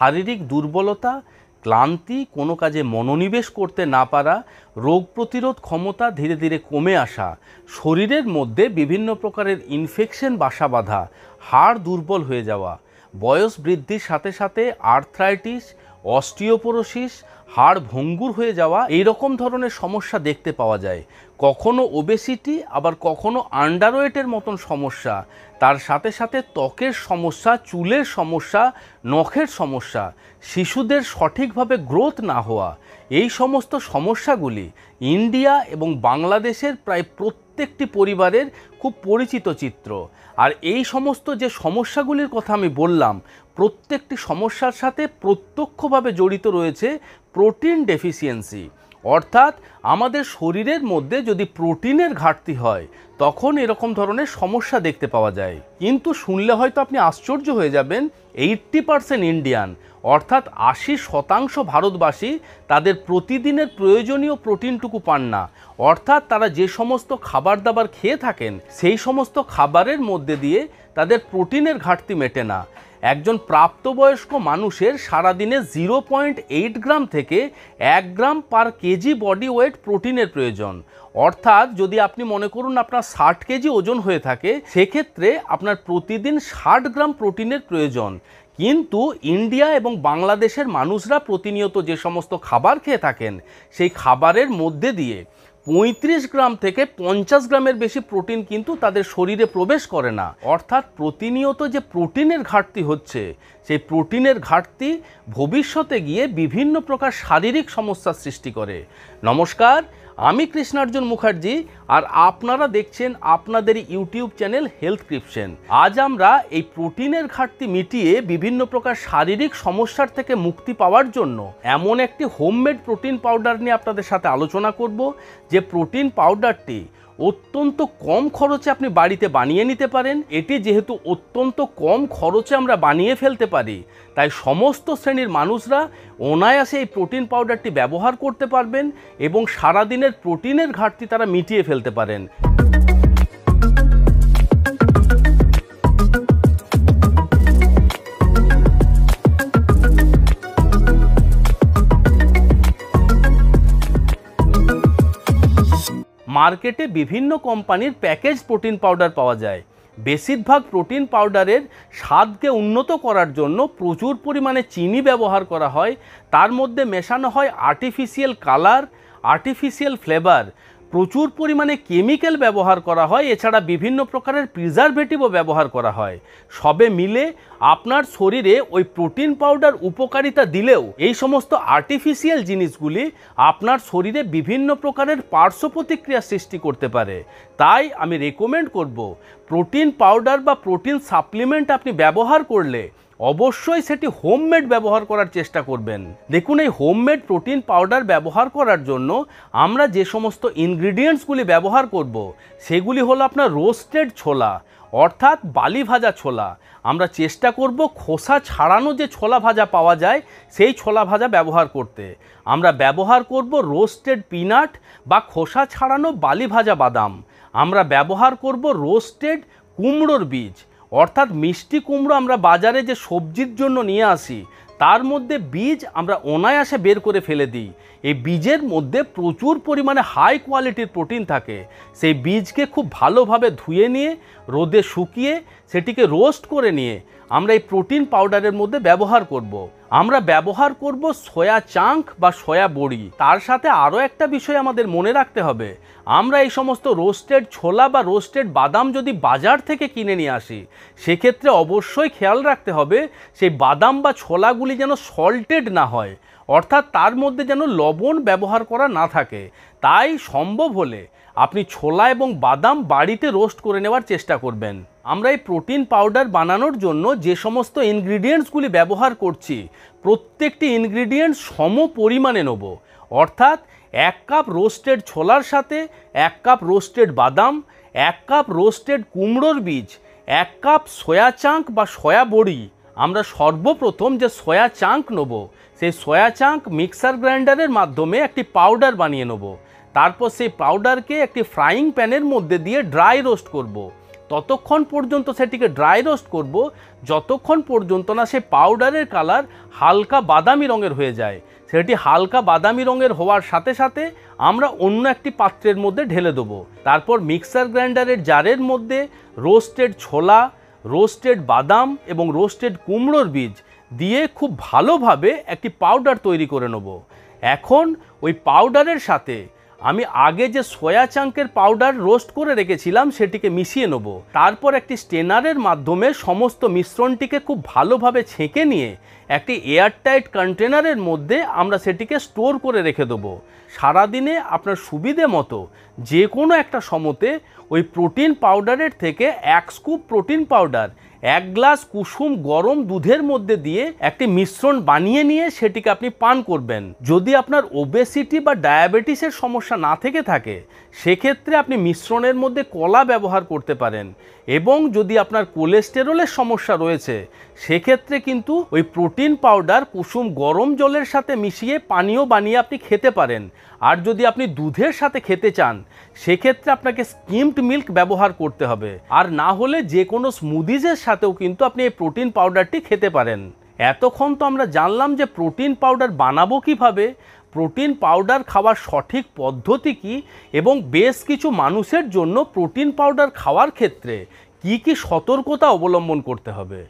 শারীরিক দুর্বলতা ক্লান্তি কোনো কাজে মনোনিবেশ করতে না পারা রোগ প্রতিরোধ ক্ষমতা ধীরে ধীরে কমে আসা শরীরের মধ্যে বিভিন্ন প্রকারের ইনফেকশন বাসা বাঁধা হাড় দুর্বল হয়ে যাওয়া বয়স বৃদ্ধির সাথে সাথে আর্থ্রাইটিস অস্টিওপোরোসিস হাড় ভঙ্গুর হয়ে যাওয়া এই রকম ধরনের সমস্যা দেখতে পাওয়া যায় কখনো ওবেসিটি আবার কখনো আন্ডারওয়েটের মতন সমস্যা তার সাথে সাথে ত্বকের সমস্যা চুলের সমস্যা নখের সমস্যা শিশুদের সঠিকভাবে গ্রোথ না হওয়া এই সমস্ত সমস্যাগুলি ইন্ডিয়া এবং বাংলাদেশের প্রায় প্রত্যেকটি পরিবারের খুব পরিচিত চিত্র আর এই সমস্ত যে সমস্যাগুলির কথা আমি বললাম প্রত্যেকটি সমস্যার সাথে প্রত্যক্ষভাবে জড়িত রয়েছে প্রোটিন ডেফিসিয়েন্সি অর্থাৎ আমাদের শরীরের মধ্যে যদি প্রোটিনের ঘাটতি হয় তখন এরকম ধরনের সমস্যা দেখতে পাওয়া যায় কিন্তু শুনলে হয়তো আপনি আশ্চর্য হয়ে যাবেন এইট্টি পারসেন্ট ইন্ডিয়ান অর্থাৎ আশি শতাংশ ভারতবাসী তাদের প্রতিদিনের প্রয়োজনীয় প্রোটিনটুকু পান না অর্থাৎ তারা যে সমস্ত খাবার দাবার খেয়ে থাকেন সেই সমস্ত খাবারের মধ্যে দিয়ে তাদের প্রোটিনের ঘাটতি মেটে না একজন প্রাপ্তবয়স্ক মানুষের সারাদিনে জিরো পয়েন্ট এইট গ্রাম থেকে এক gram per KG body weight প্রোটিনের প্রয়োজন অর্থাৎ যদি আপনি মনে করুন আপনার ষাট কেজি ওজন হয়ে থাকে সেক্ষেত্রে আপনার প্রতিদিন ষাট গ্রাম প্রোটিনের প্রয়োজন কিন্তু ইন্ডিয়া এবং বাংলাদেশের মানুষরা প্রতিনিয়ত যে সমস্ত খাবার খেয়ে থাকেন সেই খাবারের মধ্যে দিয়ে পঁয়ত্রিশ গ্রাম থেকে পঞ্চাশ গ্রামের বেশি প্রোটিন কিন্তু তাদের শরীরে প্রবেশ করে না অর্থাৎ প্রতিনিয়ত যে প্রোটিনের ঘাটতি হচ্ছে সেই প্রোটিনের ঘাটতি ভবিষ্যতে গিয়ে বিভিন্ন প্রকার শারীরিক সমস্যার সৃষ্টি করে নমস্কার আমি কৃষ্ণার্জুন মুখার্জি আর আপনারা দেখছেন আপনাদের ইউটিউব চ্যানেল হেলথ ক্রিপশন আজ আমরা এই প্রোটিনের ঘাটতি মিটিয়ে বিভিন্ন প্রকার শারীরিক সমস্যার থেকে মুক্তি পাওয়ার জন্য এমন একটি হোমমেড প্রোটিন পাউডার নিয়ে আপনাদের সাথে আলোচনা করব যে প্রোটিন পাউডারটি অত্যন্ত কম খরচে আপনি বাড়িতে বানিয়ে নিতে পারেন এটি যেহেতু অত্যন্ত কম খরচে আমরা বানিয়ে ফেলতে পারি তাই সমস্ত শ্রেণীর মানুষরা অনায়াসে এই প্রোটিন পাউডারটি ব্যবহার করতে পারবেন এবং সারাদিনের প্রোটিনের ঘাটতি তারা মিটিয়ে ফেলতে পারেন মার্কেটে বিভিন্ন কোম্পানির প্যাকেজ প্রোটিন পাউডার পাওয়া যায় বেশিরভাগ প্রোটিন পাউডারের স্বাদকে উন্নত করার জন্য প্রচুর পরিমাণে চিনি ব্যবহার করা হয় তার মধ্যে মেশানো হয় আর্টিফিশিয়াল কালার আর্টিফিশিয়াল ফ্লেভার প্রচুর পরিমাণে কেমিক্যাল ব্যবহার করা হয় এছাড়া বিভিন্ন প্রকারের প্রিজারভেটিভও ব্যবহার করা হয় সবে মিলে আপনার শরীরে ওই প্রোটিন পাউডার উপকারিতা দিলেও এই সমস্ত আর্টিফিশিয়াল জিনিসগুলি আপনার শরীরে বিভিন্ন প্রকারের পার্শ্ব প্রতিক্রিয়া সৃষ্টি করতে পারে তাই আমি রেকমেন্ড করব প্রোটিন পাউডার বা প্রোটিন সাপ্লিমেন্ট আপনি ব্যবহার করলে অবশ্যই সেটি হোমমেড ব্যবহার করার চেষ্টা করবেন দেখুন এই হোমমেড প্রোটিন পাউডার ব্যবহার করার জন্য আমরা যে সমস্ত ইনগ্রিডিয়েন্টসগুলি ব্যবহার করব। সেগুলি হলো আপনার রোস্টেড ছোলা অর্থাৎ বালি ভাজা ছোলা আমরা চেষ্টা করব খোসা ছাড়ানো যে ছোলা ভাজা পাওয়া যায় সেই ছোলা ভাজা ব্যবহার করতে আমরা ব্যবহার করব রোস্টেড পিনাট বা খোসা ছাড়ানো বালি ভাজা বাদাম আমরা ব্যবহার করব রোস্টেড কুমড়োর বীজ অর্থাৎ মিষ্টি কুমড়ো আমরা বাজারে যে সবজির জন্য নিয়ে আসি তার মধ্যে বীজ আমরা অনায়াসে বের করে ফেলে দিই এই বীজের মধ্যে প্রচুর পরিমাণে হাই কোয়ালিটির প্রোটিন থাকে সেই বীজকে খুব ভালোভাবে ধুয়ে নিয়ে রোদে শুকিয়ে সেটিকে রোস্ট করে নিয়ে আমরা এই প্রোটিন পাউডারের মধ্যে ব্যবহার করব। আমরা ব্যবহার করব সয়া চাঙ্ক বা সয়া বড়ি তার সাথে আরও একটা বিষয় আমাদের মনে রাখতে হবে আমরা এই সমস্ত রোস্টেড ছোলা বা রোস্টেড বাদাম যদি বাজার থেকে কিনে নিয়ে আসি সেক্ষেত্রে অবশ্যই খেয়াল রাখতে হবে সেই বাদাম বা ছোলাগুলি যেন সল্টেড না হয় অর্থাৎ তার মধ্যে যেন লবণ ব্যবহার করা না থাকে তাই সম্ভব হলে আপনি ছোলা এবং বাদাম বাড়িতে রোস্ট করে নেওয়ার চেষ্টা করবেন আমরা এই প্রোটিন পাউডার বানানোর জন্য যে সমস্ত ইনগ্রিডিয়েন্টসগুলি ব্যবহার করছি প্রত্যেকটি ইনগ্রিডিয়েন্টস সম পরিমাণে নেব অর্থাৎ এক কাপ রোস্টেড ছোলার সাথে এক কাপ রোস্টেড বাদাম এক কাপ রোস্টেড কুমড়োর বীজ এক কাপ সয়া চাঙ্ক বা সয়া বড়ি আমরা সর্বপ্রথম যে সয়া চাঙ্ক নেব সেই সয়া চাঙ্ক মিক্সার গ্রাইন্ডারের মাধ্যমে একটি পাউডার বানিয়ে নেব তারপর সেই পাউডারকে একটি ফ্রাইং প্যানের মধ্যে দিয়ে ড্রাই রোস্ট করবো ততক্ষণ পর্যন্ত সেটিকে ড্রাই রোস্ট করব যতক্ষণ পর্যন্ত না সে পাউডারের কালার হালকা বাদামি রঙের হয়ে যায় সেটি হালকা বাদামি রঙের হওয়ার সাথে সাথে আমরা অন্য একটি পাত্রের মধ্যে ঢেলে দেবো তারপর মিক্সার গ্রাইন্ডারের জারের মধ্যে রোস্টেড ছোলা রোস্টেড বাদাম এবং রোস্টেড কুমড়োর বীজ দিয়ে খুব ভালোভাবে একটি পাউডার তৈরি করে নেব এখন ওই পাউডারের সাথে আমি আগে যে সয়া চাঙ্কের পাউডার রোস্ট করে রেখেছিলাম সেটিকে মিশিয়ে নেব তারপর একটি স্টেনারের মাধ্যমে সমস্ত মিশ্রণটিকে খুব ভালোভাবে ছেঁকে নিয়ে একটি এয়ারটাইট কন্টেনারের মধ্যে আমরা সেটিকে স্টোর করে রেখে দেবো সারাদিনে আপনার সুবিধে মতো যে কোনো একটা সমতে ওই প্রোটিন পাউডারের থেকে এক স্কুপ প্রোটিন পাউডার এক গ্লাস কুসুম গরম দুধের মধ্যে দিয়ে একটি মিশ্রণ বানিয়ে নিয়ে সেটিকে আপনি পান করবেন যদি আপনার ওবেসিটি বা ডায়াবেটিসের সমস্যা না থেকে থাকে সেক্ষেত্রে আপনি মিশ্রণের মধ্যে কলা ব্যবহার করতে পারেন এবং যদি আপনার কোলেস্টেরলের সমস্যা রয়েছে সেক্ষেত্রে কিন্তু ওই প্রোটিন পাউডার কুসুম গরম জলের সাথে মিশিয়ে পানীয় বানিয়ে আপনি খেতে পারেন আর যদি আপনি দুধের সাথে খেতে চান সেক্ষেত্রে আপনাকে স্কিমড মিল্ক ব্যবহার করতে হবে আর না হলে যে কোনো স্মুদিজের সাথেও কিন্তু আপনি এই প্রোটিন পাউডারটি খেতে পারেন এতক্ষণ তো আমরা জানলাম যে প্রোটিন পাউডার বানাবো কিভাবে প্রোটিন পাউডার খাওয়ার সঠিক পদ্ধতি কি এবং বেশ কিছু মানুষের জন্য প্রোটিন পাউডার খাওয়ার ক্ষেত্রে কি কি সতর্কতা অবলম্বন করতে হবে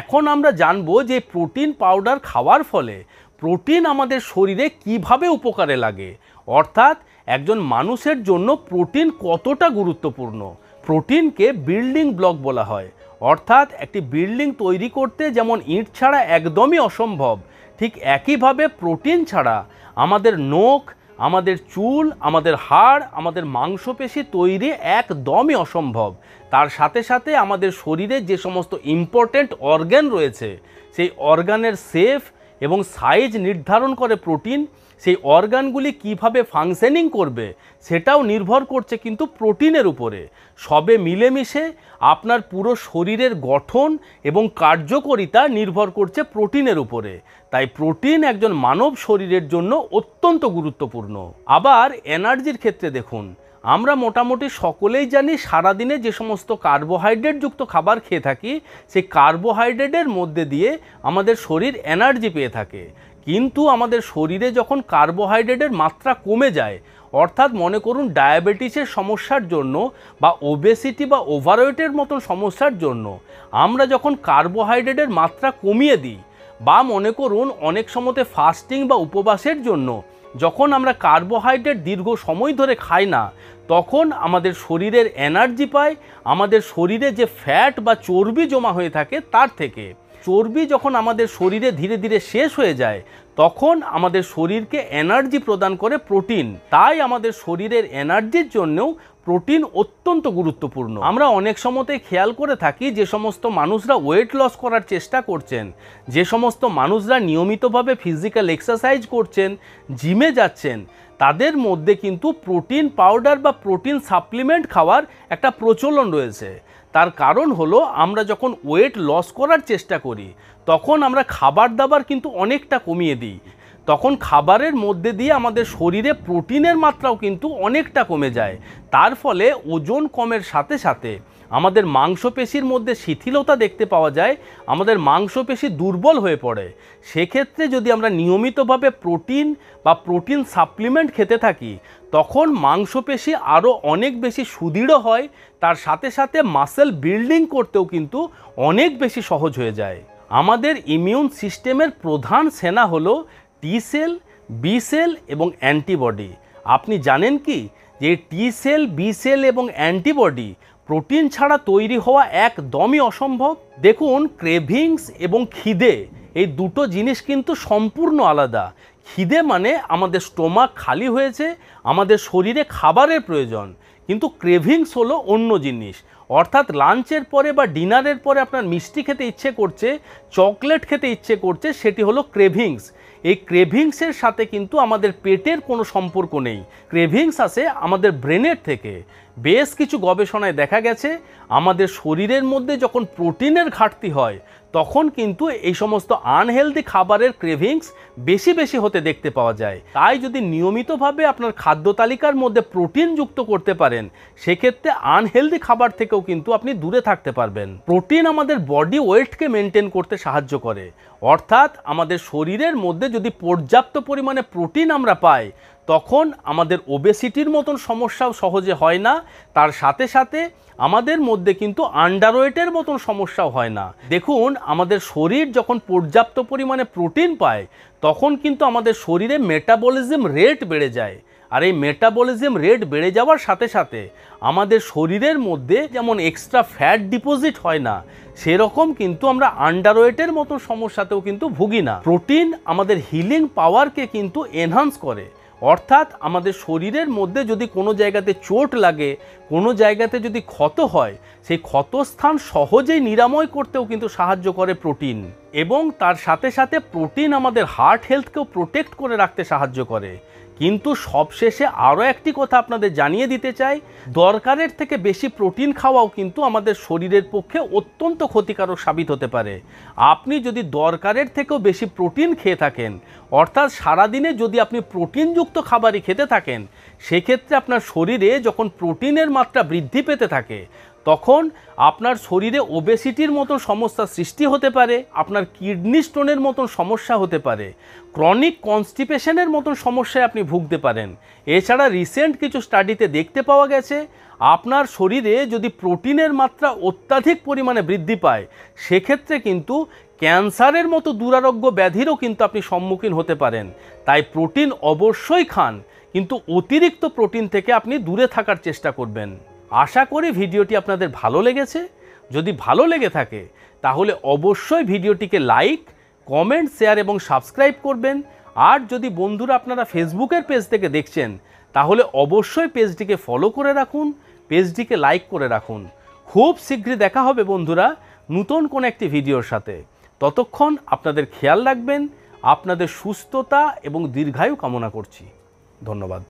এখন আমরা জানব যে প্রোটিন পাউডার খাওয়ার ফলে প্রোটিন আমাদের শরীরে কিভাবে উপকারে লাগে অর্থাৎ একজন মানুষের জন্য প্রোটিন কতটা গুরুত্বপূর্ণ প্রোটিনকে বিল্ডিং ব্লক বলা হয় অর্থাৎ একটি বিল্ডিং তৈরি করতে যেমন ইট ছাড়া একদমই অসম্ভব ঠিক একইভাবে প্রোটিন ছাড়া আমাদের নখ আমাদের চুল আমাদের হাড় আমাদের মাংসপেশি তৈরি একদমই অসম্ভব তার সাথে সাথে আমাদের শরীরে যে সমস্ত ইম্পর্ট্যান্ট অর্গ্যান রয়েছে সেই অর্গানের সেফ এবং সাইজ নির্ধারণ করে প্রোটিন সেই অর্গানগুলি কিভাবে ফাংশনিং করবে সেটাও নির্ভর করছে কিন্তু প্রোটিনের উপরে সবে মিলেমিশে আপনার পুরো শরীরের গঠন এবং কার্যকরিতা নির্ভর করছে প্রোটিনের উপরে তাই প্রোটিন একজন মানব শরীরের জন্য অত্যন্ত গুরুত্বপূর্ণ আবার এনার্জির ক্ষেত্রে দেখুন আমরা মোটামুটি সকলেই জানি সারাদিনে যে সমস্ত কার্বোহাইড্রেটযুক্ত খাবার খেয়ে থাকি সেই কার্বোহাইড্রেটের মধ্যে দিয়ে আমাদের শরীর এনার্জি পেয়ে থাকে কিন্তু আমাদের শরীরে যখন কার্বোহাইড্রেটের মাত্রা কমে যায় অর্থাৎ মনে করুন ডায়াবেটিসের সমস্যার জন্য বা ওবেসিটি বা ওভারওয়েটের মতন সমস্যার জন্য আমরা যখন কার্বোহাইড্রেটের মাত্রা কমিয়ে দিই বা মনে করুন অনেক সময়তে ফাস্টিং বা উপবাসের জন্য যখন আমরা কার্বোহাইড্রেট দীর্ঘ সময় ধরে খাই না তখন আমাদের শরীরের এনার্জি পায় আমাদের শরীরে যে ফ্যাট বা চর্বি জমা হয়ে থাকে তার থেকে চর্বি যখন আমাদের শরীরে ধীরে ধীরে শেষ হয়ে যায় তখন আমাদের শরীরকে এনার্জি প্রদান করে প্রোটিন তাই আমাদের শরীরের এনার্জির জন্যেও প্রোটিন অত্যন্ত গুরুত্বপূর্ণ আমরা অনেক সময়তে খেয়াল করে থাকি যে সমস্ত মানুষরা ওয়েট লস করার চেষ্টা করছেন যে সমস্ত মানুষরা নিয়মিতভাবে ফিজিক্যাল এক্সারসাইজ করছেন জিমে যাচ্ছেন তাদের মধ্যে কিন্তু প্রোটিন পাউডার বা প্রোটিন সাপ্লিমেন্ট খাওয়ার একটা প্রচলন রয়েছে তার কারণ হলো আমরা যখন ওয়েট লস করার চেষ্টা করি তখন আমরা খাবার দাবার কিন্তু অনেকটা কমিয়ে দিই তখন খাবারের মধ্যে দিয়ে আমাদের শরীরে প্রোটিনের মাত্রাও কিন্তু অনেকটা কমে যায় তার ফলে ওজন কমের সাথে সাথে আমাদের মাংসপেশির মধ্যে শিথিলতা দেখতে পাওয়া যায় আমাদের মাংসপেশি দুর্বল হয়ে পড়ে সেক্ষেত্রে যদি আমরা নিয়মিতভাবে প্রোটিন বা প্রোটিন সাপ্লিমেন্ট খেতে থাকি তখন মাংসপেশি আরও অনেক বেশি সুদৃঢ় হয় তার সাথে সাথে মাসেল বিল্ডিং করতেও কিন্তু অনেক বেশি সহজ হয়ে যায় আমাদের ইমিউন সিস্টেমের প্রধান সেনা হলো টি সেল বি সেল এবং অ্যান্টিবডি আপনি জানেন কি যে টি সেল বি সেল এবং অ্যান্টিবডি প্রোটিন ছাড়া তৈরি হওয়া একদমই অসম্ভব দেখুন ক্রেভিংস এবং খিদে এই দুটো জিনিস কিন্তু সম্পূর্ণ আলাদা খিদে মানে আমাদের স্টোমাক খালি হয়েছে আমাদের শরীরে খাবারের প্রয়োজন কিন্তু ক্রেভিংস হলো অন্য জিনিস অর্থাৎ লাঞ্চের পরে বা ডিনারের পরে আপনার মিষ্টি খেতে ইচ্ছে করছে চকলেট খেতে ইচ্ছে করছে সেটি হলো ক্রেভিংস এই ক্রেভিংসের সাথে কিন্তু আমাদের পেটের কোনো সম্পর্ক নেই ক্রেভিংস আসে আমাদের ব্রেনের থেকে বেশ কিছু গবেষণায় দেখা গেছে আমাদের শরীরের মধ্যে যখন প্রোটিনের ঘাটতি হয় তখন কিন্তু এই সমস্ত আনহেলদি খাবারের ক্রেভিংস বেশি বেশি হতে দেখতে পাওয়া যায় তাই যদি নিয়মিতভাবে আপনার খাদ্য তালিকার মধ্যে প্রোটিন যুক্ত করতে পারেন সেক্ষেত্রে আনহেলদি খাবার থেকেও কিন্তু আপনি দূরে থাকতে পারবেন প্রোটিন আমাদের বডি ওয়েটকে মেনটেন করতে সাহায্য করে অর্থাৎ আমাদের শরীরের মধ্যে যদি পর্যাপ্ত পরিমাণে প্রোটিন আমরা পাই তখন আমাদের ওবেসিটির মতন সমস্যাও সহজে হয় না তার সাথে সাথে আমাদের মধ্যে কিন্তু আন্ডারওয়েটের মতন সমস্যাও হয় না দেখুন আমাদের শরীর যখন পর্যাপ্ত পরিমাণে প্রোটিন পায় তখন কিন্তু আমাদের শরীরে মেটাবলিজম রেট বেড়ে যায় আর এই মেটাবলিজম রেট বেড়ে যাওয়ার সাথে সাথে আমাদের শরীরের মধ্যে যেমন এক্সট্রা ফ্যাট ডিপোজিট হয় না সেরকম কিন্তু আমরা আন্ডারওয়েটের মতো সমস্যাতেও কিন্তু ভুগি না প্রোটিন আমাদের হিলিং পাওয়ারকে কিন্তু এনহান্স করে অর্থাৎ আমাদের শরীরের মধ্যে যদি কোনো জায়গাতে চোট লাগে কোনো জায়গাতে যদি ক্ষত হয় সেই ক্ষতস্থান সহজেই নিরাময় করতেও কিন্তু সাহায্য করে প্রোটিন এবং তার সাথে সাথে প্রোটিন আমাদের হার্ট হেলথকেও প্রোটেক্ট করে রাখতে সাহায্য করে কিন্তু সবশেষে আরও একটি কথা আপনাদের জানিয়ে দিতে চাই দরকারের থেকে বেশি প্রোটিন খাওয়াও কিন্তু আমাদের শরীরের পক্ষে অত্যন্ত ক্ষতিকারক সাবিত হতে পারে আপনি যদি দরকারের থেকেও বেশি প্রোটিন খেয়ে থাকেন অর্থাৎ সারাদিনে যদি আপনি প্রোটিনযুক্ত খাবারই খেতে থাকেন সেক্ষেত্রে আপনার শরীরে যখন প্রোটিনের মাত্রা বৃদ্ধি পেতে থাকে তখন আপনার শরীরে ওবেসিটির মতো সমস্যা সৃষ্টি হতে পারে আপনার কিডনি স্টোনের মতো সমস্যা হতে পারে ক্রনিক কনস্টিপেশনের মতো সমস্যায় আপনি ভুগতে পারেন এছাড়া রিসেন্ট কিছু স্টাডিতে দেখতে পাওয়া গেছে আপনার শরীরে যদি প্রোটিনের মাত্রা অত্যাধিক পরিমাণে বৃদ্ধি পায় সেক্ষেত্রে কিন্তু ক্যান্সারের মতো দুরারোগ্য ব্যাধিরও কিন্তু আপনি সম্মুখীন হতে পারেন তাই প্রোটিন অবশ্যই খান কিন্তু অতিরিক্ত প্রোটিন থেকে আপনি দূরে থাকার চেষ্টা করবেন আশা করি ভিডিওটি আপনাদের ভালো লেগেছে যদি ভালো লেগে থাকে তাহলে অবশ্যই ভিডিওটিকে লাইক কমেন্ট শেয়ার এবং সাবস্ক্রাইব করবেন আর যদি বন্ধুরা আপনারা ফেসবুকের পেজ থেকে দেখছেন তাহলে অবশ্যই পেজটিকে ফলো করে রাখুন পেজটিকে লাইক করে রাখুন খুব শীঘ্রই দেখা হবে বন্ধুরা নূতন কোনো একটি ভিডিওর সাথে ততক্ষণ আপনাদের খেয়াল রাখবেন আপনাদের সুস্থতা এবং দীর্ঘায়ু কামনা করছি ধন্যবাদ